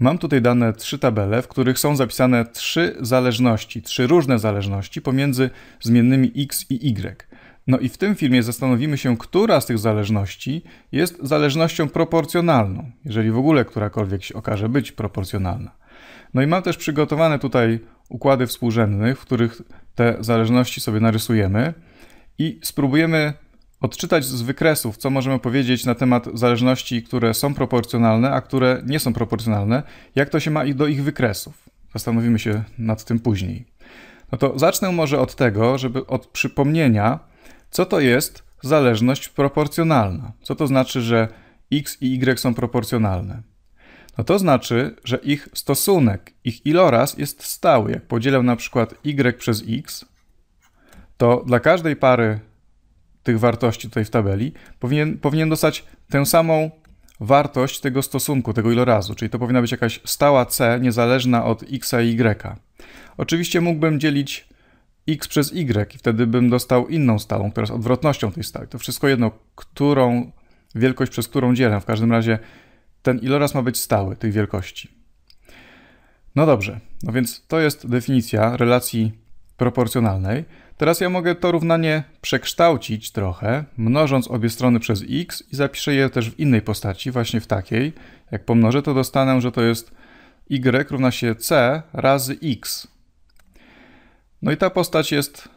Mam tutaj dane trzy tabele, w których są zapisane trzy zależności, trzy różne zależności pomiędzy zmiennymi x i y. No i w tym filmie zastanowimy się, która z tych zależności jest zależnością proporcjonalną, jeżeli w ogóle którakolwiek się okaże być proporcjonalna. No i mam też przygotowane tutaj układy współrzędnych, w których te zależności sobie narysujemy i spróbujemy odczytać z wykresów, co możemy powiedzieć na temat zależności, które są proporcjonalne, a które nie są proporcjonalne, jak to się ma do ich wykresów. Zastanowimy się nad tym później. No to zacznę może od tego, żeby od przypomnienia, co to jest zależność proporcjonalna. Co to znaczy, że x i y są proporcjonalne? No to znaczy, że ich stosunek, ich iloraz jest stały. Jak podzielę na przykład y przez x, to dla każdej pary tych wartości tutaj w tabeli, powinien, powinien dostać tę samą wartość tego stosunku, tego ilorazu, czyli to powinna być jakaś stała c niezależna od x i y. Oczywiście mógłbym dzielić x przez y i wtedy bym dostał inną stałą, która jest odwrotnością tej stałej. To wszystko jedno, którą wielkość przez którą dzielę. W każdym razie ten iloraz ma być stały tych wielkości. No dobrze, no więc to jest definicja relacji proporcjonalnej. Teraz ja mogę to równanie przekształcić trochę, mnożąc obie strony przez x i zapiszę je też w innej postaci, właśnie w takiej. Jak pomnożę, to dostanę, że to jest y równa się c razy x. No i ta postać jest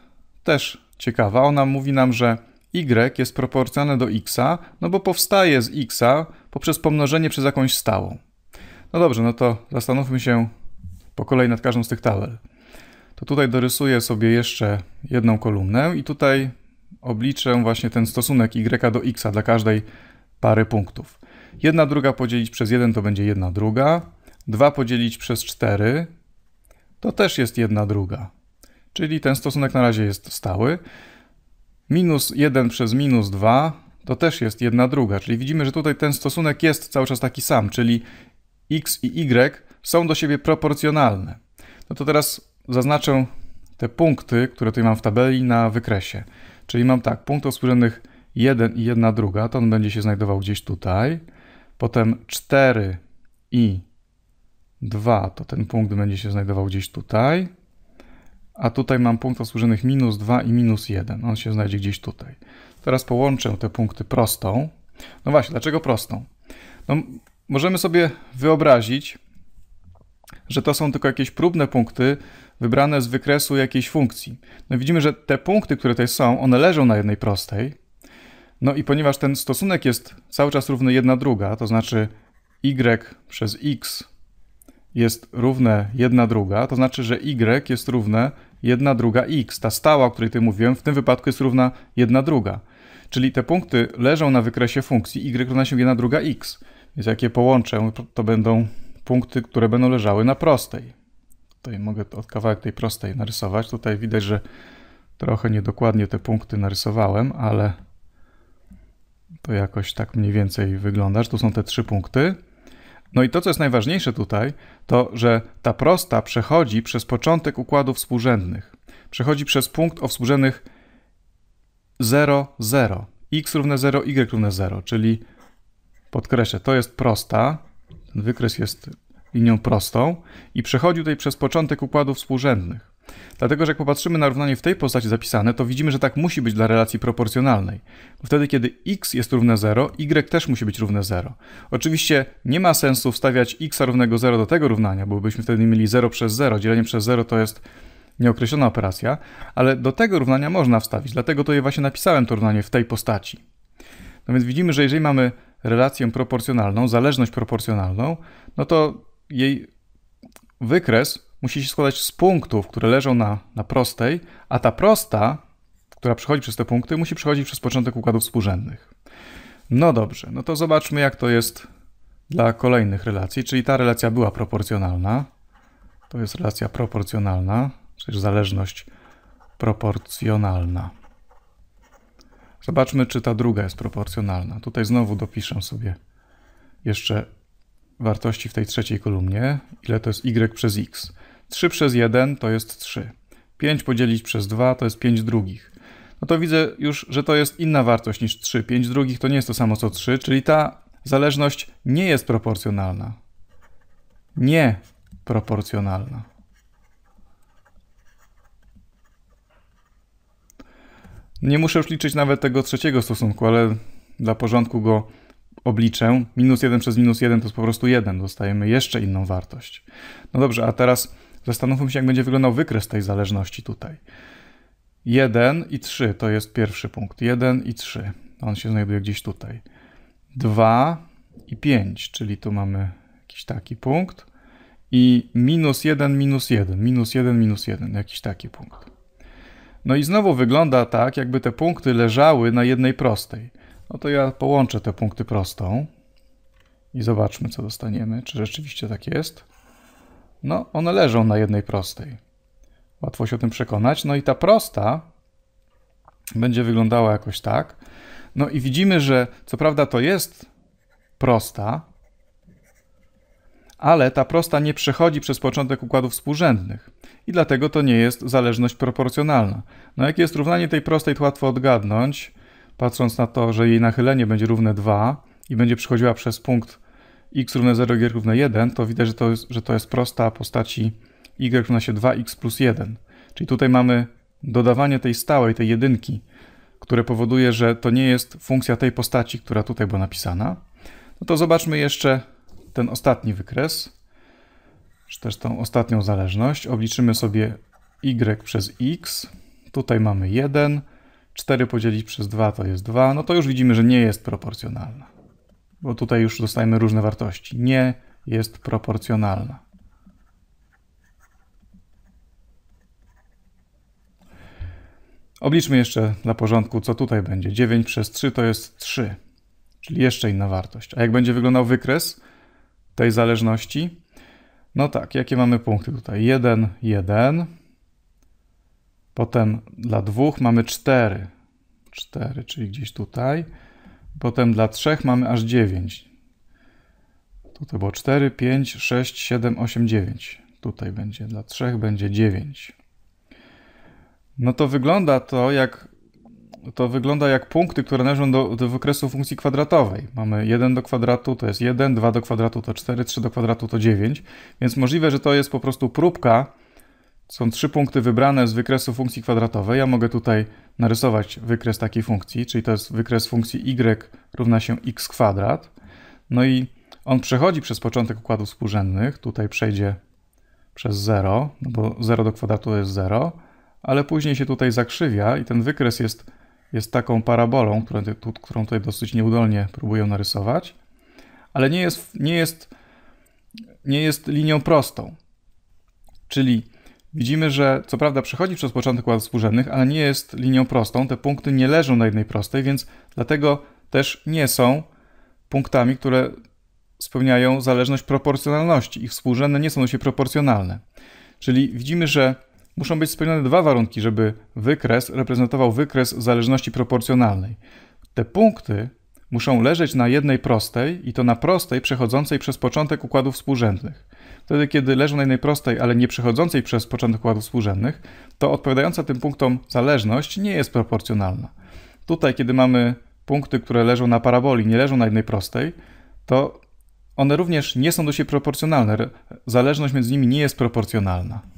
też ciekawa. Ona mówi nam, że y jest proporcjonalne do x, no bo powstaje z x poprzez pomnożenie przez jakąś stałą. No dobrze, no to zastanówmy się po kolei nad każdą z tych tabel to tutaj dorysuję sobie jeszcze jedną kolumnę i tutaj obliczę właśnie ten stosunek y do x dla każdej pary punktów. 1 druga podzielić przez 1 to będzie 1 druga, 2 podzielić przez 4 to też jest 1 druga, czyli ten stosunek na razie jest stały. Minus 1 przez minus 2 to też jest 1 druga, czyli widzimy, że tutaj ten stosunek jest cały czas taki sam, czyli x i y są do siebie proporcjonalne. No to teraz zaznaczę te punkty, które tutaj mam w tabeli na wykresie. Czyli mam tak, punkt o współrzędnych 1 i 1 druga, to on będzie się znajdował gdzieś tutaj. Potem 4 i 2, to ten punkt będzie się znajdował gdzieś tutaj. A tutaj mam punkt o współrzędnych minus 2 i minus 1, on się znajdzie gdzieś tutaj. Teraz połączę te punkty prostą. No właśnie, dlaczego prostą? No, możemy sobie wyobrazić, że to są tylko jakieś próbne punkty wybrane z wykresu jakiejś funkcji. No widzimy, że te punkty, które tutaj są, one leżą na jednej prostej. No i ponieważ ten stosunek jest cały czas równy 1 druga, to znaczy y przez x jest równe 1 druga, to znaczy, że y jest równe 1 druga x. Ta stała, o której ty mówiłem, w tym wypadku jest równa 1 druga. Czyli te punkty leżą na wykresie funkcji y równa się 1 druga x. Więc jak je połączę, to będą punkty, które będą leżały na prostej. Tutaj mogę od kawałek tej prostej narysować. Tutaj widać, że trochę niedokładnie te punkty narysowałem, ale to jakoś tak mniej więcej wygląda, że tu są te trzy punkty. No i to, co jest najważniejsze tutaj, to, że ta prosta przechodzi przez początek układów współrzędnych. Przechodzi przez punkt o współrzędnych 0, 0. x równe 0, y równe 0, czyli podkreślę, to jest prosta, wykres jest linią prostą i przechodzi tutaj przez początek układów współrzędnych. Dlatego, że jak popatrzymy na równanie w tej postaci zapisane, to widzimy, że tak musi być dla relacji proporcjonalnej. Wtedy, kiedy x jest równe 0, y też musi być równe 0. Oczywiście nie ma sensu wstawiać x równego 0 do tego równania, bo byśmy wtedy mieli 0 przez 0. Dzielenie przez 0 to jest nieokreślona operacja, ale do tego równania można wstawić, dlatego to je właśnie napisałem to równanie w tej postaci. No więc widzimy, że jeżeli mamy relację proporcjonalną, zależność proporcjonalną, no to jej wykres musi się składać z punktów, które leżą na, na prostej, a ta prosta, która przechodzi przez te punkty, musi przechodzić przez początek układów współrzędnych. No dobrze, no to zobaczmy, jak to jest dla kolejnych relacji, czyli ta relacja była proporcjonalna. To jest relacja proporcjonalna, czyli zależność proporcjonalna. Zobaczmy, czy ta druga jest proporcjonalna. Tutaj znowu dopiszę sobie jeszcze wartości w tej trzeciej kolumnie. Ile to jest y przez x? 3 przez 1 to jest 3. 5 podzielić przez 2 to jest 5 drugich. No to widzę już, że to jest inna wartość niż 3. 5 drugich to nie jest to samo co 3, czyli ta zależność nie jest proporcjonalna. Nie proporcjonalna. Nie muszę już liczyć nawet tego trzeciego stosunku, ale dla porządku go obliczę. Minus 1 przez minus 1 to jest po prostu 1. Dostajemy jeszcze inną wartość. No dobrze, a teraz zastanówmy się, jak będzie wyglądał wykres tej zależności tutaj. 1 i 3 to jest pierwszy punkt. 1 i 3. On się znajduje gdzieś tutaj. 2 i 5, czyli tu mamy jakiś taki punkt. I minus 1, minus 1, minus 1, minus 1, jakiś taki punkt. No i znowu wygląda tak, jakby te punkty leżały na jednej prostej. No to ja połączę te punkty prostą i zobaczmy, co dostaniemy, czy rzeczywiście tak jest. No, one leżą na jednej prostej. Łatwo się o tym przekonać. No i ta prosta będzie wyglądała jakoś tak. No i widzimy, że co prawda to jest prosta, ale ta prosta nie przechodzi przez początek układów współrzędnych i dlatego to nie jest zależność proporcjonalna. No jakie jest równanie tej prostej, to łatwo odgadnąć, patrząc na to, że jej nachylenie będzie równe 2 i będzie przechodziła przez punkt x równe 0, y równe 1, to widać, że to jest, że to jest prosta postaci y równa się 2x plus 1. Czyli tutaj mamy dodawanie tej stałej, tej jedynki, które powoduje, że to nie jest funkcja tej postaci, która tutaj była napisana. No to zobaczmy jeszcze ten ostatni wykres, czy też tą ostatnią zależność. Obliczymy sobie y przez x. Tutaj mamy 1. 4 podzielić przez 2 to jest 2. No to już widzimy, że nie jest proporcjonalna. Bo tutaj już dostajemy różne wartości. Nie jest proporcjonalna. Obliczmy jeszcze dla porządku, co tutaj będzie. 9 przez 3 to jest 3, czyli jeszcze inna wartość. A jak będzie wyglądał wykres, tej zależności? No tak, jakie mamy punkty tutaj? 1, 1. Potem dla dwóch mamy 4. 4, czyli gdzieś tutaj. Potem dla trzech mamy aż 9. Tutaj było 4, 5, 6, 7, 8, 9. Tutaj będzie dla trzech będzie 9. No to wygląda to jak to wygląda jak punkty, które należą do, do wykresu funkcji kwadratowej. Mamy 1 do kwadratu to jest 1, 2 do kwadratu to 4, 3 do kwadratu to 9, więc możliwe, że to jest po prostu próbka. Są trzy punkty wybrane z wykresu funkcji kwadratowej. Ja mogę tutaj narysować wykres takiej funkcji, czyli to jest wykres funkcji y równa się x kwadrat. No i on przechodzi przez początek układów współrzędnych. Tutaj przejdzie przez 0, no bo 0 do kwadratu to jest 0, ale później się tutaj zakrzywia i ten wykres jest jest taką parabolą, którą, którą tutaj dosyć nieudolnie próbuję narysować, ale nie jest, nie jest, nie jest linią prostą. Czyli widzimy, że co prawda przechodzi przez początek ładów współrzędnych, ale nie jest linią prostą. Te punkty nie leżą na jednej prostej, więc dlatego też nie są punktami, które spełniają zależność proporcjonalności. Ich współrzędne nie są do siebie proporcjonalne. Czyli widzimy, że muszą być spełnione dwa warunki, żeby wykres reprezentował wykres zależności proporcjonalnej. Te punkty muszą leżeć na jednej prostej i to na prostej przechodzącej przez początek układów współrzędnych. Wtedy, kiedy leżą na jednej prostej, ale nie przechodzącej przez początek układów współrzędnych, to odpowiadająca tym punktom zależność nie jest proporcjonalna. Tutaj, kiedy mamy punkty, które leżą na paraboli, nie leżą na jednej prostej, to one również nie są do siebie proporcjonalne. Zależność między nimi nie jest proporcjonalna.